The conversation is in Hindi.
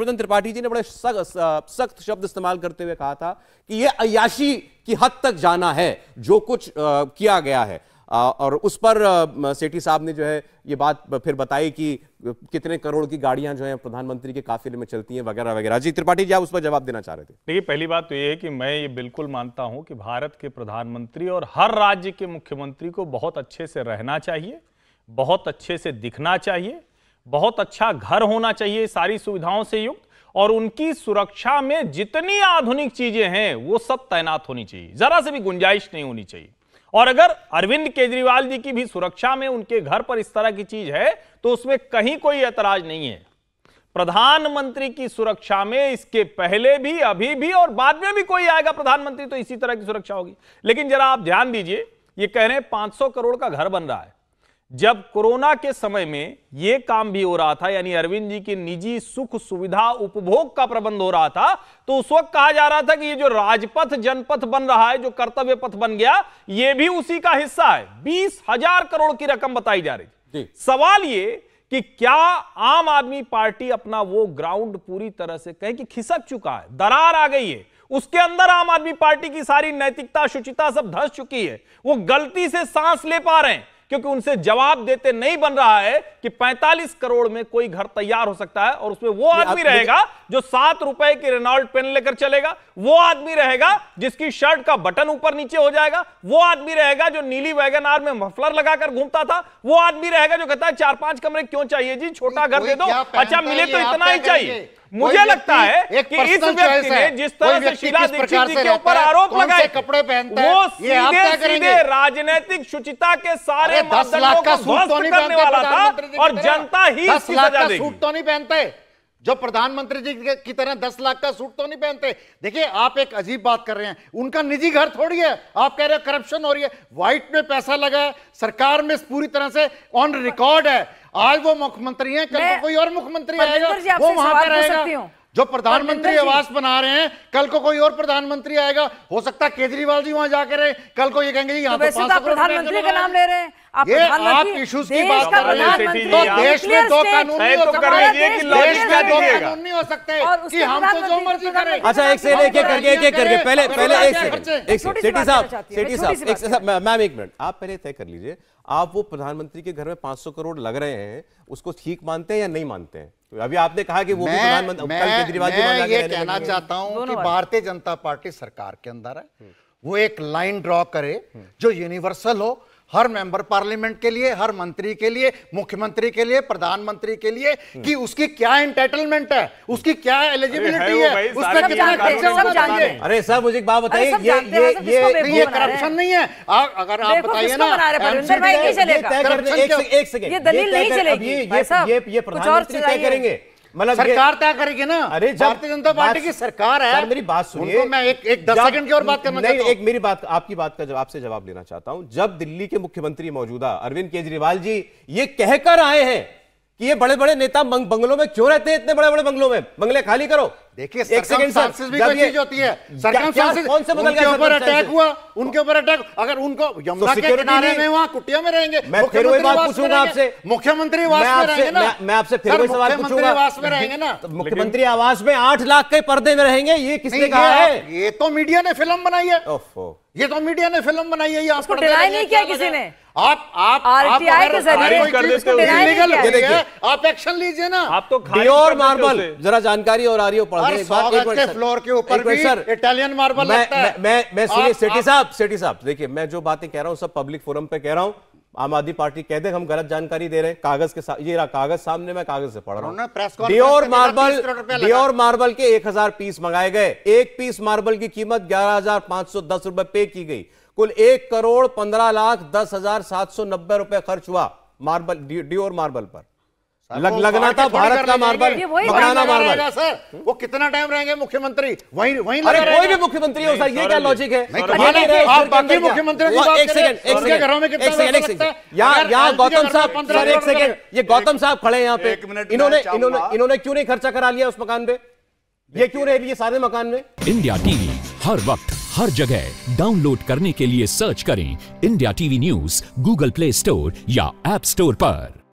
लक्ष्मण त्रिपाठी जी ने बड़े सख्त शब्द इस्तेमाल करते हुए कहा था कि यह अयाशी की हद तक जाना है जो कुछ किया गया है और उस पर सेठी साहब ने जो है ये बात फिर बताई कि कितने करोड़ की गाड़ियां जो है प्रधानमंत्री के काफिले में चलती हैं वगैरह वगैरह जी त्रिपाठी जी आप उस पर जवाब देना चाह रहे थे देखिए पहली बात तो ये है कि मैं ये बिल्कुल मानता हूं कि भारत के प्रधानमंत्री और हर राज्य के मुख्यमंत्री को बहुत अच्छे से रहना चाहिए बहुत अच्छे से दिखना चाहिए बहुत अच्छा घर होना चाहिए सारी सुविधाओं से युक्त और उनकी सुरक्षा में जितनी आधुनिक चीजें हैं वो सब तैनात होनी चाहिए जरा से भी गुंजाइश नहीं होनी चाहिए और अगर अरविंद केजरीवाल जी की भी सुरक्षा में उनके घर पर इस तरह की चीज है तो उसमें कहीं कोई ऐतराज नहीं है प्रधानमंत्री की सुरक्षा में इसके पहले भी अभी भी और बाद में भी कोई आएगा प्रधानमंत्री तो इसी तरह की सुरक्षा होगी लेकिन जरा आप ध्यान दीजिए ये कह रहे हैं 500 करोड़ का घर बन रहा है जब कोरोना के समय में यह काम भी हो रहा था यानी अरविंद जी की निजी सुख सुविधा उपभोग का प्रबंध हो रहा था तो उस वक्त कहा जा रहा था कि ये जो राजपथ जनपथ बन रहा है जो कर्तव्य पथ बन गया ये भी उसी का हिस्सा है बीस हजार करोड़ की रकम बताई जा रही सवाल ये कि क्या आम आदमी पार्टी अपना वो ग्राउंड पूरी तरह से कहें कि खिसक चुका है दरार आ गई है उसके अंदर आम आदमी पार्टी की सारी नैतिकता शुचिता सब धस चुकी है वो गलती से सांस ले पा रहे हैं क्योंकि उनसे जवाब देते नहीं बन रहा है कि 45 करोड़ में कोई घर तैयार हो सकता है और उसमें वो आदमी रहेगा जो सात रुपए की रेनॉल्ड पेन लेकर चलेगा वो आदमी रहेगा जिसकी शर्ट का बटन ऊपर नीचे हो जाएगा वो आदमी रहेगा जो नीली वैगन आर में मफलर लगाकर घूमता था वो आदमी रहेगा जो कहता है चार पांच कमरे क्यों चाहिए जी छोटा घर दे दो अच्छा मिले तो इतना ही चाहिए मुझे लगता है एक कि इस व्यक्ति ने जिस तरह से शीला दीक्षित जी के ऊपर आरोप लगाए कपड़े पहनते वो सीधे सीधे राजनीतिक शुचिता के सारे मापदंडों को तो ध्वस्त करने वाला था और जनता ही सूट तो नहीं पहनते जो प्रधानमंत्री जी की तरह दस लाख का सूट तो नहीं पहनते देखिए आप एक अजीब बात कर रहे हैं उनका निजी घर थोड़ी है आप कह रहे हो करप्शन हो रही है व्हाइट में पैसा लगा है सरकार में पूरी तरह से ऑन रिकॉर्ड है आज वो मुख्यमंत्री हैं कल को तो कोई और मुख्यमंत्री आएगा वो वहां पर रहेगा जो प्रधानमंत्री आवास बना रहे हैं कल को कोई और प्रधानमंत्री आएगा हो सकता है केजरीवाल जी वहां जाकर कल को ये कहेंगे यहाँ तो तो प्रधानमंत्री का नाम ले रहे हैं आप ये आप इश्यूज की बात कर रहे हैं तो देश में दो तो कानून नहीं हो सकते कि देश में दो कानून नहीं हो सकते कि हम तो जो मर्जी करें अच्छा एक से लेके करके एक एक करके पहले पहले एक से एक सिटी साहब सिटी साहब एक मैम एक मिनट आप पहले तय कर लीजिए आप वो प्रधानमंत्री के घर में 500 करोड़ लग रहे हैं उसको ठीक मानते हैं या नहीं मानते हैं तो अभी आपने कहा कि वो मैं, प्रधानमंत्री मैं, मैं, मैं ये कहना चाहता हूं कि भारतीय जनता पार्टी सरकार के अंदर है वो एक लाइन ड्रॉ करे जो यूनिवर्सल हो हर मेंबर पार्लियामेंट के लिए हर मंत्री के लिए मुख्यमंत्री के लिए प्रधानमंत्री के लिए कि उसकी क्या इंटेटलमेंट है उसकी क्या एलिजिबिलिटी है, उसका कितना खर्चा होना चाहिए अरे सर मुझे एक बात बताइए ये ये ये ये करप्शन नहीं है अगर आप बताइए ना एक सेकंड ये दलील नहीं चलेगी ये ये प्रधानमंत्री तय करेंगे मतलब सरकार तय करेगी ना अरे भारतीय जनता पार्टी की सरकार है मेरी बात सुनिए मैं एक एक दस सेकंड की और बात करना नहीं एक मेरी बात आपकी बात का जवाब से जवाब लेना चाहता हूं जब दिल्ली के मुख्यमंत्री मौजूदा अरविंद केजरीवाल जी ये कहकर आए हैं कि ये बड़े बड़े नेता बंगलों में क्यों रहते हैं इतने बड़े बड़े बंगलों में बंगले खाली करो देखिए उनके ऊपर अटैक अगर उनको में रहेंगे मुख्यमंत्री आवास में मुख्यमंत्री आवास में लाख के पर्दे में रहेंगे ये किसने कहा है तो ये तो मीडिया ने फिल्म बनाई है ये तो मीडिया ने फिल्म बनाई है ये आपको नहीं किया किसी ने आप आप आप के जरिए आप एक्शन लीजिए ना आप तो डियोर मार्बल जरा जानकारी और आ रही e हो पढ़ हर स्वागत के फ्लोर के ऊपर भी इटालियन मार्बल लगता है मैं सुनिए सेठी साहब सेठी साहब देखिए मैं जो बातें कह रहा हूँ सब पब्लिक फोरम पे कह रहा हूँ आम आदमी पार्टी कह दे हम गलत जानकारी दे रहे हैं कागज के साथ ये रहा कागज सामने मैं कागज से पढ़ रहा हूँ डियोर मार्बल डियोर मार्बल के एक हजार पीस मंगाए गए एक पीस मार्बल की कीमत ग्यारह हजार पांच सौ दस रुपए पे की गई कुल एक करोड़ पंद्रह लाख दस हजार सात सौ नब्बे रुपए खर्च हुआ मार्बल डियोर मार्बल पर लग, लगना था भारत का मार्बल बनाना मार्बल सर वो कितना टाइम रहेंगे मुख्यमंत्री वही वही अरे कोई भी मुख्यमंत्री हो सर ये क्या लॉजिक है हाँ, बाकी मुख्यमंत्री एक सेकंड एक सेकंड घरों में एक सेकंड यहाँ गौतम साहब सर एक सेकंड ये गौतम साहब खड़े हैं यहाँ पे इन्होंने अच्छा इन्होंने इन्होंने क्यों नहीं खर्चा करा लिया उस मकान पे ये क्यों रह रही है सारे मकान में इंडिया टीवी हर वक्त हर जगह डाउनलोड करने के लिए सर्च करें India TV news Google Play Store या एप स्टोर पर